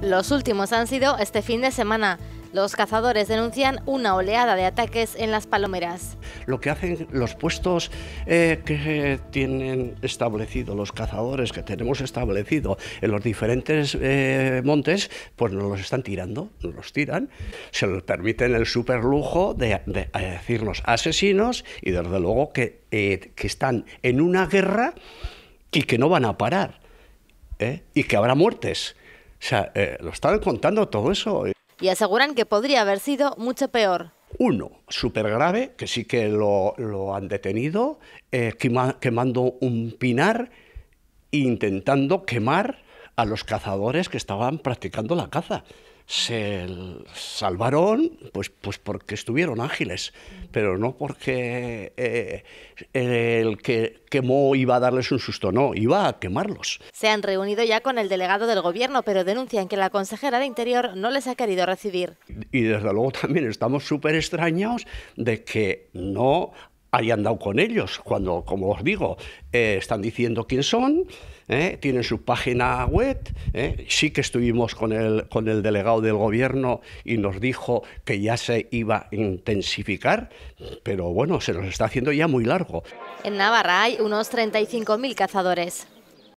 Los últimos han sido este fin de semana. Los cazadores denuncian una oleada de ataques en las palomeras. Lo que hacen los puestos eh, que tienen establecido los cazadores, que tenemos establecido en los diferentes eh, montes, pues nos los están tirando, nos los tiran. Se les permiten el superlujo de, de, eh, decirnos asesinos y desde luego que están en una guerra y que no van a parar y que habrá muertes sea, eh, lo estaban contando todo eso. Y aseguran que podría haber sido mucho peor. Uno, súper grave, que sí que lo, han detenido, eh, quemando un pinar e intentando quemar a los cazadores que estaban practicando la caza se salvaron pues, pues porque estuvieron ágiles, pero no porque eh, el que quemó iba a darles un susto, no, iba a quemarlos. Se han reunido ya con el delegado del gobierno, pero denuncian que la consejera de Interior no les ha querido recibir. Y desde luego también estamos súper extrañados de que no ...hayan dado con ellos, cuando, como os digo, eh, están diciendo quién son, eh, tienen su página web, eh, sí que estuvimos con el, con el delegado del gobierno y nos dijo que ya se iba a intensificar, pero bueno, se nos está haciendo ya muy largo. En Navarra hay unos 35.000 cazadores.